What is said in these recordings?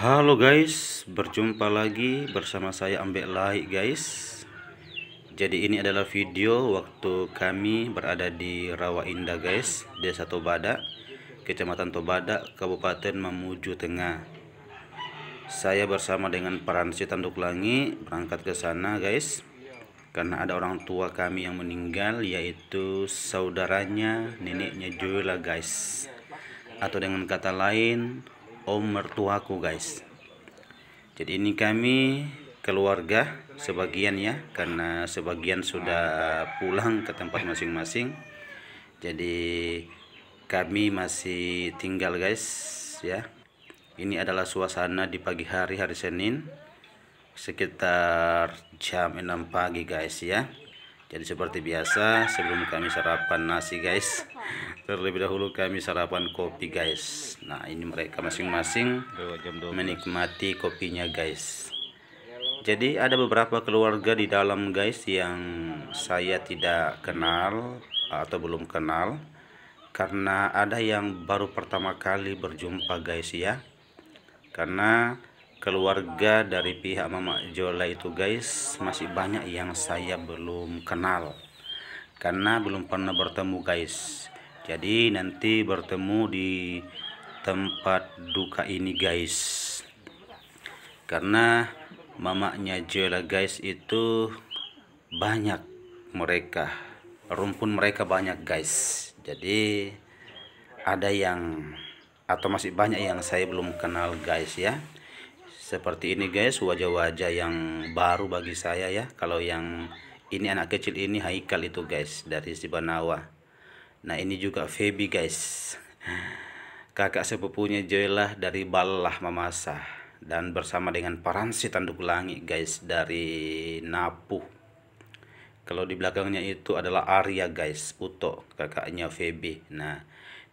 Halo guys, berjumpa lagi bersama saya Ambek Lai guys. Jadi ini adalah video waktu kami berada di Rawa Indah guys, Desa Tobada, Kecamatan Tobada, Kabupaten Mamuju Tengah. Saya bersama dengan Paransi Tanduk Langi berangkat ke sana guys. Karena ada orang tua kami yang meninggal yaitu saudaranya neneknya jula guys. Atau dengan kata lain om mertuaku guys jadi ini kami keluarga sebagian ya karena sebagian sudah pulang ke tempat masing-masing jadi kami masih tinggal guys ya ini adalah suasana di pagi hari hari Senin sekitar jam 6 pagi guys ya jadi seperti biasa sebelum kami sarapan nasi guys terlebih dahulu kami sarapan kopi guys nah ini mereka masing-masing menikmati kopinya guys jadi ada beberapa keluarga di dalam guys yang saya tidak kenal atau belum kenal karena ada yang baru pertama kali berjumpa guys ya karena keluarga dari pihak Mama Jola itu guys masih banyak yang saya belum kenal karena belum pernah bertemu guys jadi nanti bertemu di tempat duka ini guys karena mamanya Jola guys itu banyak mereka rumpun mereka banyak guys jadi ada yang atau masih banyak yang saya belum kenal guys ya seperti ini guys wajah-wajah yang baru bagi saya ya kalau yang ini anak kecil ini Haikal itu guys dari Sibanawa Nah ini juga Feby guys Kakak sepupunya Joylah dari Balah Mamasa Dan bersama dengan Paransi Tanduk Langit guys dari Napu Kalau di belakangnya itu adalah Arya guys Uto kakaknya Feby Nah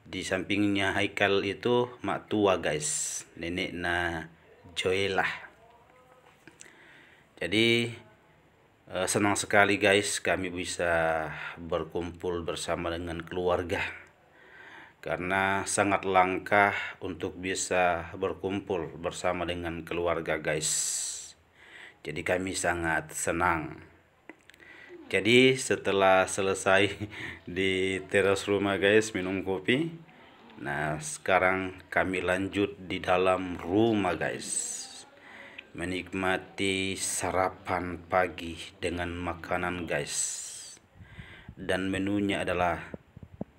di sampingnya Haikal itu mak tua guys Nenek na Joylah Jadi Eh, senang sekali guys kami bisa berkumpul bersama dengan keluarga karena sangat langka untuk bisa berkumpul bersama dengan keluarga guys jadi kami sangat senang jadi setelah selesai di teras rumah guys minum kopi nah sekarang kami lanjut di dalam rumah guys menikmati sarapan pagi dengan makanan guys dan menunya adalah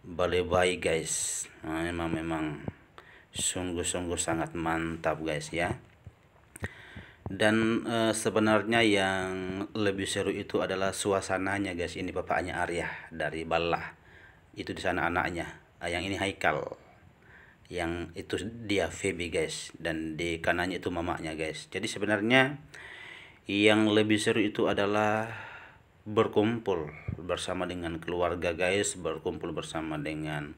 balebay guys nah, memang memang sungguh-sungguh sangat mantap guys ya dan e, sebenarnya yang lebih seru itu adalah suasananya guys ini bapaknya Arya dari Balah itu di sana anaknya yang ini Haikal yang itu dia Feby guys dan di kanannya itu mamanya guys jadi sebenarnya yang lebih seru itu adalah berkumpul bersama dengan keluarga guys berkumpul bersama dengan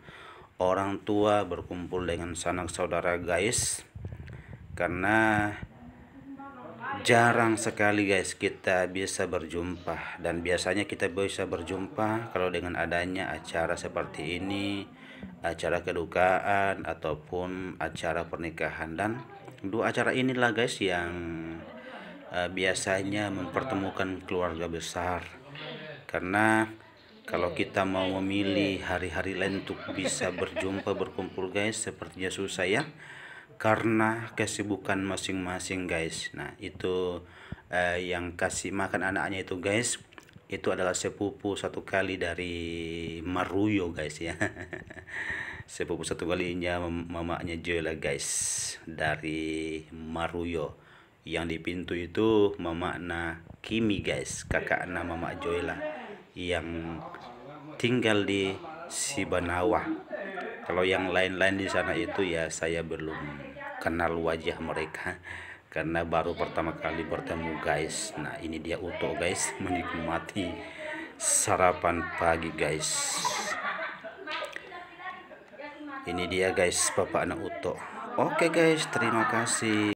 orang tua berkumpul dengan sanak saudara guys karena jarang sekali guys kita bisa berjumpa dan biasanya kita bisa berjumpa kalau dengan adanya acara seperti ini acara kedukaan ataupun acara pernikahan dan dua acara inilah guys yang uh, biasanya mempertemukan keluarga besar karena kalau kita mau memilih hari-hari lain untuk bisa berjumpa berkumpul guys sepertinya susah ya karena kesibukan masing-masing guys nah itu uh, yang kasih makan anaknya itu guys itu adalah sepupu satu kali dari Maruyo guys ya sepupu satu kalinya mamanya Jola guys dari Maruyo yang di pintu itu mamakna Kimi guys kakakna mama Jola yang tinggal di Sibanawa kalau yang lain-lain di sana itu ya saya belum kenal wajah mereka karena baru pertama kali bertemu guys nah ini dia Uto guys menikmati sarapan pagi guys ini dia guys bapak anak Uto, oke guys terima kasih